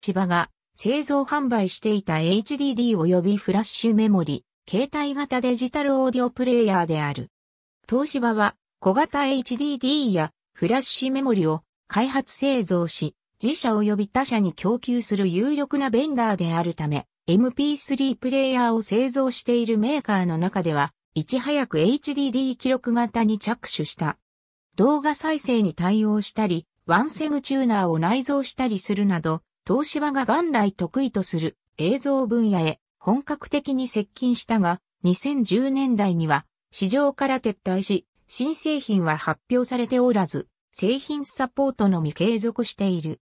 芝が製造販売していた HDD 及びフラッシュメモリ、携帯型デジタルオーディオプレイヤーである。東芝は小型 HDD やフラッシュメモリを開発製造し、自社及び他社に供給する有力なベンダーであるため、MP3 プレイヤーを製造しているメーカーの中では、いち早く HDD 記録型に着手した。動画再生に対応したり、ワンセグチューナーを内蔵したりするなど、東芝が元来得意とする映像分野へ本格的に接近したが、2010年代には市場から撤退し、新製品は発表されておらず、製品サポートのみ継続している。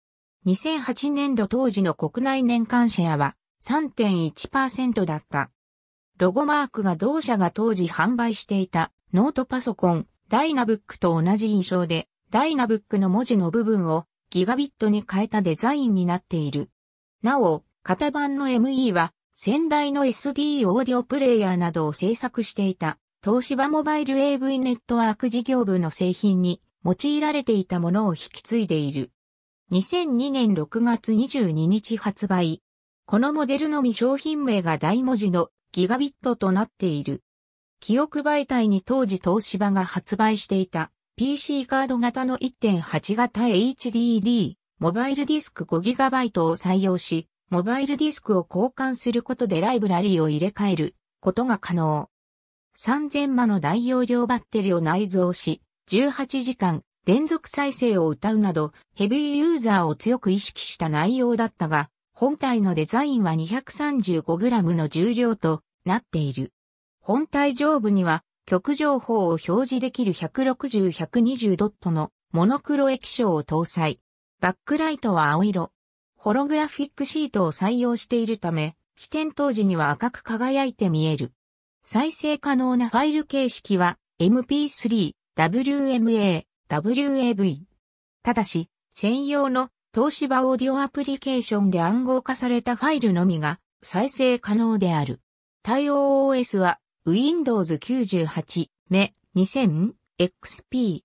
2008年度当時の国内年間シェアは3.1%だった。ロゴマークが同社が当時販売していたノートパソコン、ダイナブックと同じ印象で、ダイナブックの文字の部分をギガビットに変えたデザインになっている。なお、型番の ME は先代の SD オーディオプレイヤーなどを制作していた東芝モバイル AV ネットワーク事業部の製品に用いられていたものを引き継いでいる。2002年6月22日発売。このモデルのみ商品名が大文字のギガビットとなっている。記憶媒体に当時東芝が発売していた PC カード型の1.8型 HDD、モバイルディスク 5GB を採用し、モバイルディスクを交換することでライブラリを入れ替えることが可能。3000マの大容量バッテリーを内蔵し、18時間連続再生を歌うなど、ヘビーユーザーを強く意識した内容だったが、本体のデザインは 235g の重量となっている。本体上部には局情報を表示できる160-120ドットのモノクロ液晶を搭載。バックライトは青色。ホログラフィックシートを採用しているため、起点当時には赤く輝いて見える。再生可能なファイル形式は MP3、WMA、WAV。ただし、専用の東芝オーディオアプリケーションで暗号化されたファイルのみが再生可能である。対応 OS は Windows 98目 2000XP。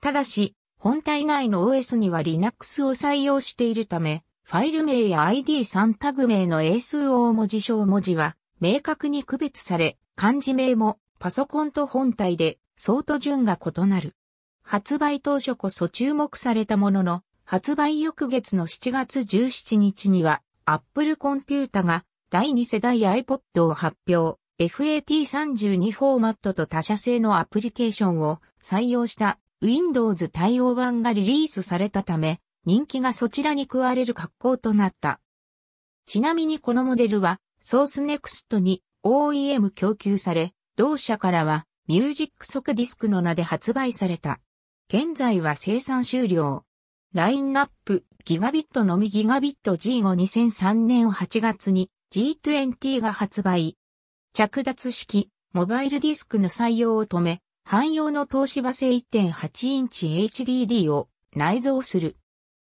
ただし、本体内の OS には Linux を採用しているため、ファイル名や ID3 タグ名の英数大文字小文字は明確に区別され、漢字名もパソコンと本体で相当順が異なる。発売当初こそ注目されたものの、発売翌月の7月17日には Apple Computer が第2世代 iPod を発表。FAT32 フォーマットと他社製のアプリケーションを採用した Windows 対応版がリリースされたため、人気がそちらに加われる格好となった。ちなみにこのモデルは、ソースネクストに OEM 供給され、同社からはミュージック即ディスクの名で発売された。現在は生産終了。ラインナップ、ギガビットのみギガビット G5 2003年8月に G20 が発売。着脱式、モバイルディスクの採用を止め、汎用の東芝製1.8インチ HDD を内蔵する。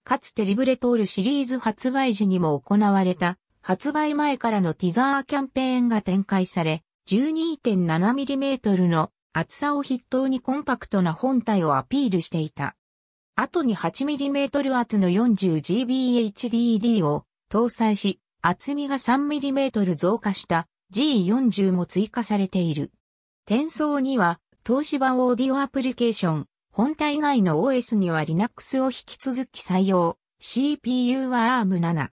かつてリブレトールシリーズ発売時にも行われた、発売前からのティザーキャンペーンが展開され、12.7mm の厚さを筆頭にコンパクトな本体をアピールしていた。後に 8mm 厚の 40GB HDD を搭載し、厚みが 3mm 増加した G40 も追加されている。転送には、東芝オーディオアプリケーション、本体外の OS には Linux を引き続き採用。CPU は ARM7。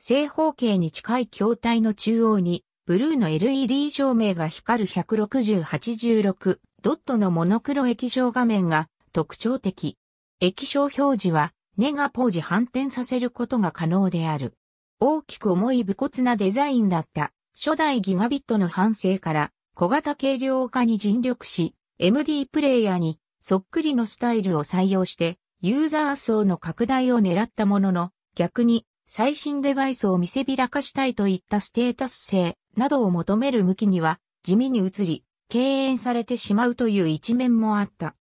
正方形に近い筐体の中央に、ブルーの LED 照明が光る16086ドットのモノクロ液晶画面が特徴的。液晶表示は、ネガポージ反転させることが可能である。大きく重い武骨なデザインだった初代ギガビットの反省から小型軽量化に尽力し、MD プレイヤーにそっくりのスタイルを採用してユーザー層の拡大を狙ったものの、逆に最新デバイスを見せびらかしたいといったステータス性などを求める向きには地味に移り、敬遠されてしまうという一面もあった。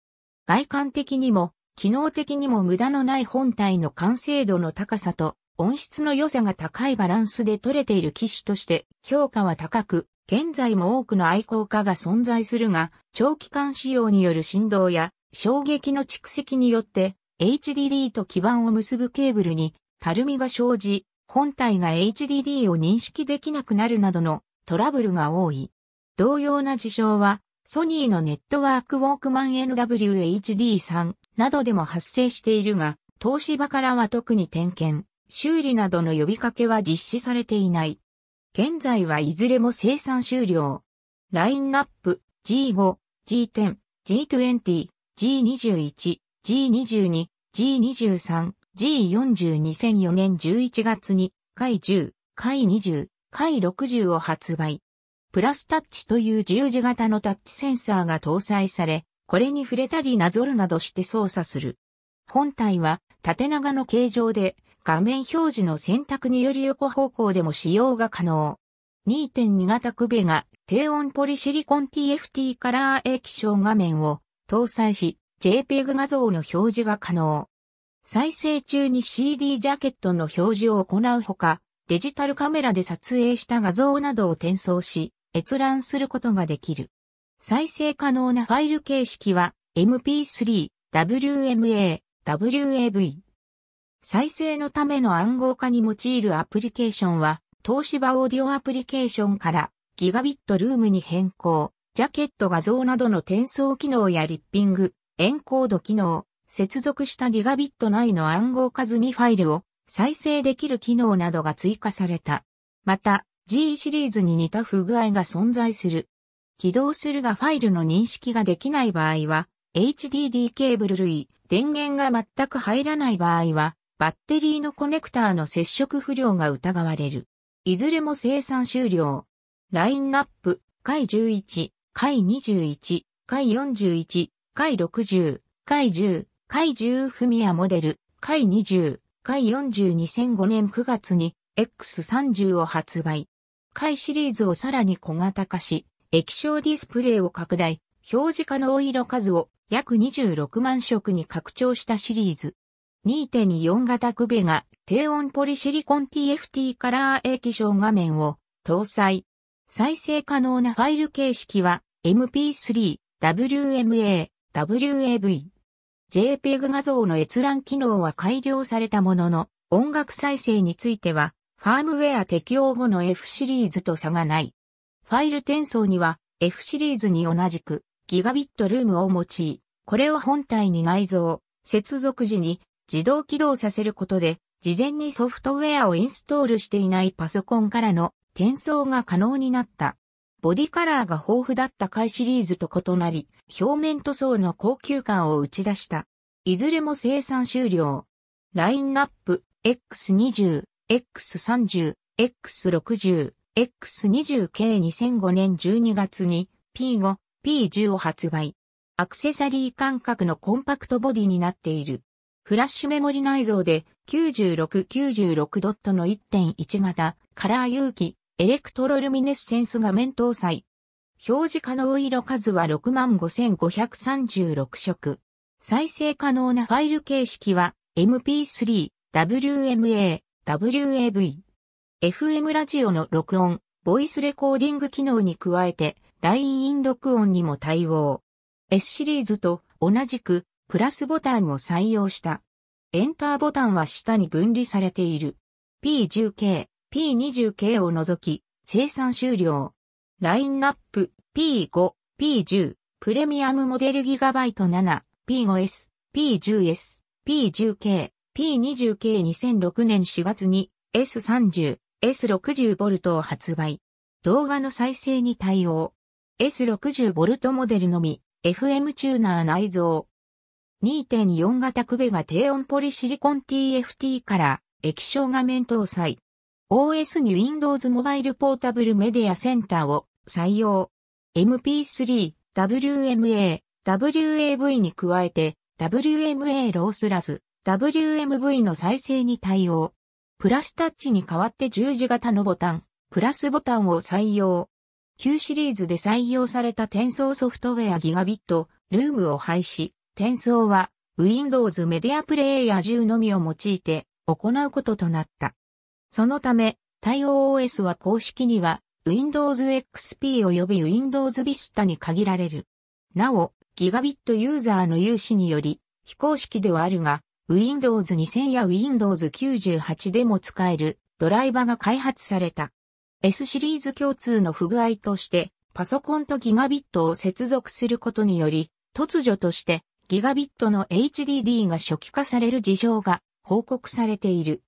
外観的にも、機能的にも無駄のない本体の完成度の高さと、音質の良さが高いバランスで取れている機種として評価は高く、現在も多くの愛好家が存在するが、長期間使用による振動や衝撃の蓄積によって HDD と基板を結ぶケーブルにたるみが生じ、本体が HDD を認識できなくなるなどのトラブルが多い。同様な事象は、ソニーのネットワークウォークマン NWHD3 などでも発生しているが、東芝からは特に点検、修理などの呼びかけは実施されていない。現在はいずれも生産終了。ラインナップ G5、G10、G20、G21、G22、G23、G402004 年11月に、回10、回20、回60を発売。プラスタッチという十字型のタッチセンサーが搭載され、これに触れたりなぞるなどして操作する。本体は縦長の形状で画面表示の選択により横方向でも使用が可能。2.2型クベが低温ポリシリコン TFT カラー液晶画面を搭載し JPEG 画像の表示が可能。再生中に CD ジャケットの表示を行うほか、デジタルカメラで撮影した画像などを転送し、閲覧することができる。再生可能なファイル形式は MP3、WMA、WAV。再生のための暗号化に用いるアプリケーションは、東芝オーディオアプリケーションからギガビットルームに変更、ジャケット画像などの転送機能やリッピング、エンコード機能、接続したギガビット内の暗号化済みファイルを再生できる機能などが追加された。また、G シリーズに似た不具合が存在する。起動するがファイルの認識ができない場合は、HDD ケーブル類、電源が全く入らない場合は、バッテリーのコネクターの接触不良が疑われる。いずれも生産終了。ラインナップ、回11、回21、回41、回60、回10、回10フミヤモデル、回20、回40 2005年9月に X30 を発売。回シリーズをさらに小型化し、液晶ディスプレイを拡大、表示可能色数を約26万色に拡張したシリーズ。2.4型クベが低温ポリシリコン TFT カラー液晶画面を搭載。再生可能なファイル形式は MP3、WMA、WAV。JPEG 画像の閲覧機能は改良されたものの、音楽再生については、ファームウェア適用後の F シリーズと差がない。ファイル転送には F シリーズに同じくギガビットルームを用い、これを本体に内蔵、接続時に自動起動させることで、事前にソフトウェアをインストールしていないパソコンからの転送が可能になった。ボディカラーが豊富だった回シリーズと異なり、表面塗装の高級感を打ち出した。いずれも生産終了。ラインナップ X20、X30、X60、X20 k 2005年12月に P5、P10 を発売。アクセサリー感覚のコンパクトボディになっている。フラッシュメモリ内蔵で 9696. ドットの1.1型カラー有機エレクトロルミネッセンス画面搭載。表示可能色数は65,536色。再生可能なファイル形式は MP3、WMA、WAV。FM ラジオの録音、ボイスレコーディング機能に加えて、LINE 録音にも対応。S シリーズと同じくプラスボタンを採用した。エンターボタンは下に分離されている。P10K、P20K を除き、生産終了。ラインナップ P5、P10、プレミアムモデルギガバイト7、P5S、P10S、P10K、P20K2006 年4月に S30、S60V を発売。動画の再生に対応。S60V モデルのみ、FM チューナー内蔵。2.4型クベが低温ポリシリコン TFT から液晶画面搭載。OS に Windows モバイルポータブルメディアセンターを採用。MP3、WMA、WAV に加えて WMA ロースラス、WMV の再生に対応。プラスタッチに代わって十字型のボタン、プラスボタンを採用。旧シリーズで採用された転送ソフトウェアギガビット、ルームを廃止。転送は Windows メディアプレイヤー10のみを用いて行うこととなった。そのため、対応 OS は公式には Windows XP 及び Windows Vista に限られる。なお、ギガビットユーザーの有志により、非公式ではあるが、Windows 2000や Windows 98でも使えるドライバが開発された。S シリーズ共通の不具合として、パソコンとギガビットを接続することにより、突如としてギガビットの HDD が初期化される事象が報告されている。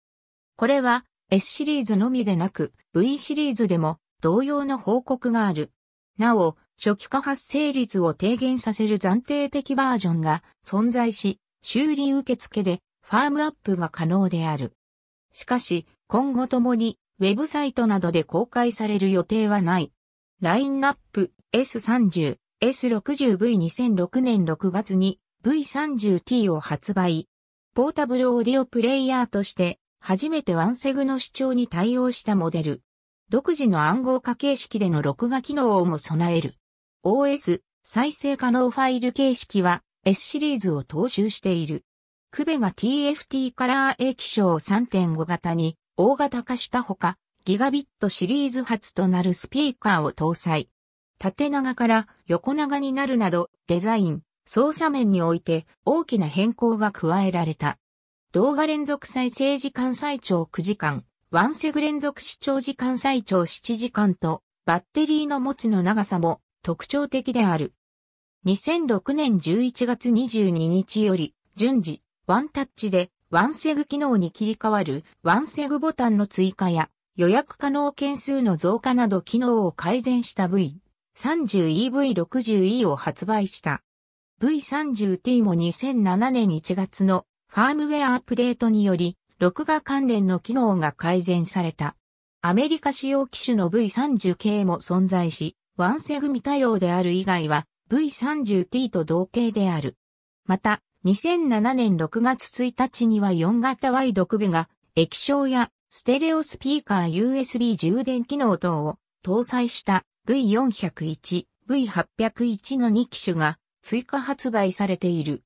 これは S シリーズのみでなく V シリーズでも同様の報告がある。なお、初期化発生率を低減させる暫定的バージョンが存在し、修理受付でファームアップが可能である。しかし、今後ともにウェブサイトなどで公開される予定はない。ラインナップ S30、S60V2006 年6月に V30T を発売。ポータブルオーディオプレイヤーとして初めてワンセグの主張に対応したモデル。独自の暗号化形式での録画機能をも備える。OS 再生可能ファイル形式は S シリーズを踏襲している。クベが TFT カラー液晶3.5型に大型化したほか、ギガビットシリーズ初となるスピーカーを搭載。縦長から横長になるなど、デザイン、操作面において大きな変更が加えられた。動画連続再生時間最長9時間、ワンセグ連続視聴時間最長7時間と、バッテリーの持ちの長さも特徴的である。2006年11月22日より、順次、ワンタッチで、ワンセグ機能に切り替わる、ワンセグボタンの追加や、予約可能件数の増加など機能を改善した V、30EV60E を発売した。V30T も2007年1月のファームウェアアップデートにより、録画関連の機能が改善された。アメリカ仕様機種の V30 k も存在し、ワンセグミ対応である以外は V30T と同型である。また、2007年6月1日には4型ワイドが液晶やステレオスピーカー USB 充電機能等を搭載した V401、V801 の2機種が追加発売されている。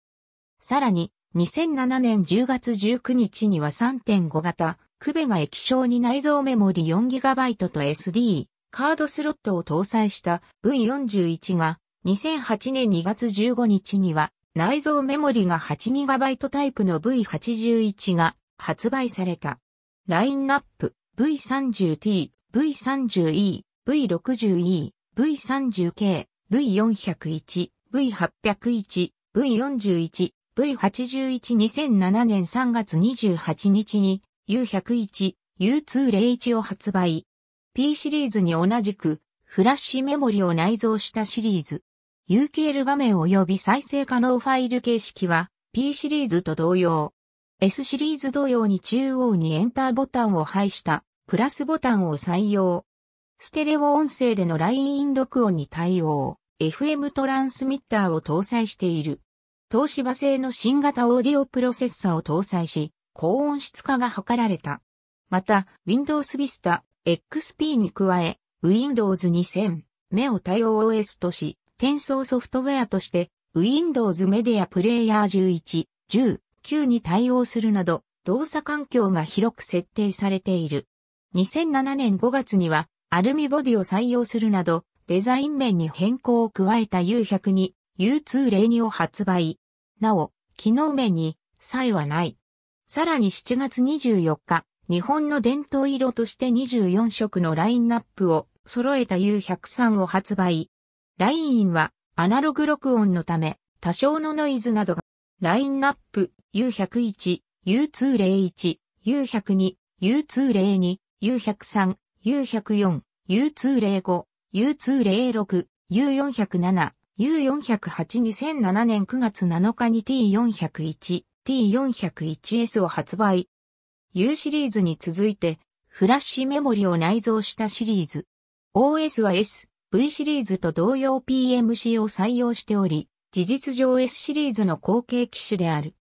さらに、2007年10月19日には3.5型、クベが液晶に内蔵メモリ 4GB と SD、カードスロットを搭載した V41 が、2008年2月15日には、内蔵メモリが 8GB タイプの V81 が発売された。ラインナップ V30T、V30E、V60E、V30K、V401、V801、V41、V812007 年3月28日に U101、U201 を発売。P シリーズに同じくフラッシュメモリを内蔵したシリーズ。UKL 画面及び再生可能ファイル形式は P シリーズと同様。S シリーズ同様に中央にエンターボタンを配したプラスボタンを採用。ステレオ音声でのライン録音に対応。FM トランスミッターを搭載している。東芝製の新型オーディオプロセッサを搭載し、高音質化が図られた。また、Windows Vista XP に加え、Windows 2000、目を対応 OS とし、転送ソフトウェアとして、Windows Media Player 11、10、9に対応するなど、動作環境が広く設定されている。2007年5月には、アルミボディを採用するなど、デザイン面に変更を加えた U102、U202 を発売。なお、機能面に差異はない。さらに7月24日、日本の伝統色として24色のラインナップを揃えた U103 を発売。ラインはアナログ録音のため多少のノイズなどがラインナップ U101、U201、U102、U202、U103、U104、U205、U206、U407、U4082007 年9月7日に T401、T401S を発売。U シリーズに続いて、フラッシュメモリを内蔵したシリーズ。OS は S、V シリーズと同様 PMC を採用しており、事実上 S シリーズの後継機種である。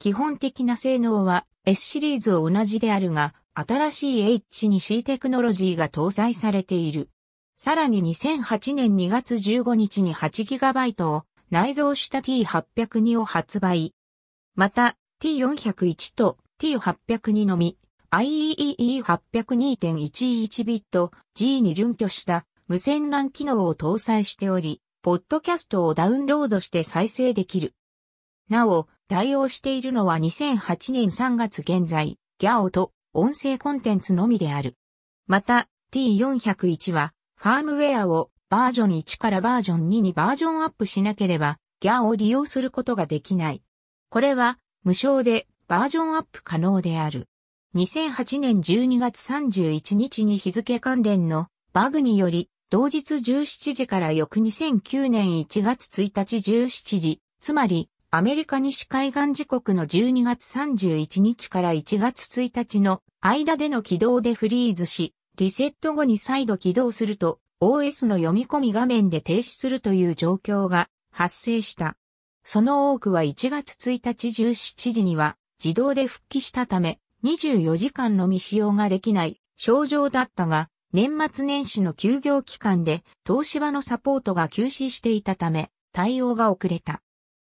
基本的な性能は S シリーズを同じであるが、新しい H2C テクノロジーが搭載されている。さらに2008年2月15日に 8GB を内蔵した T802 を発売。また T401 と T802 のみ IEEE802.11 ビット G に準拠した無線 LAN 機能を搭載しており、ポッドキャストをダウンロードして再生できる。なお、対応しているのは2008年3月現在、ギャオと音声コンテンツのみである。また、T401 はファームウェアをバージョン1からバージョン2にバージョンアップしなければギャーを利用することができない。これは無償でバージョンアップ可能である。2008年12月31日に日付関連のバグにより同日17時から翌2009年1月1日17時、つまりアメリカ西海岸時刻の12月31日から1月1日の間での起動でフリーズし、リセット後に再度起動すると OS の読み込み画面で停止するという状況が発生した。その多くは1月1日17時には自動で復帰したため24時間のみ使用ができない症状だったが年末年始の休業期間で東芝のサポートが休止していたため対応が遅れた。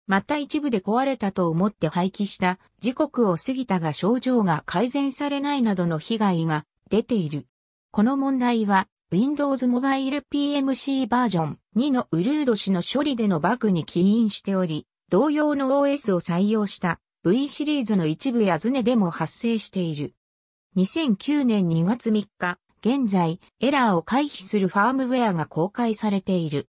また一部で壊れたと思って廃棄した時刻を過ぎたが症状が改善されないなどの被害が出ている。この問題は Windows Mobile PMC バージョン2のウルード氏の処理でのバグに起因しており、同様の OS を採用した V シリーズの一部やズネでも発生している。2009年2月3日、現在、エラーを回避するファームウェアが公開されている。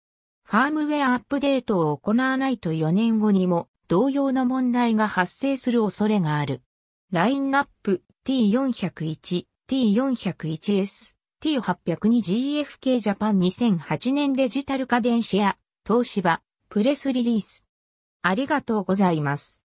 ファームウェアアップデートを行わないと4年後にも同様の問題が発生する恐れがある。ラインナップ T401、T401S、T802GFK ジャパン2008年デジタル家電シェア、東芝、プレスリリース。ありがとうございます。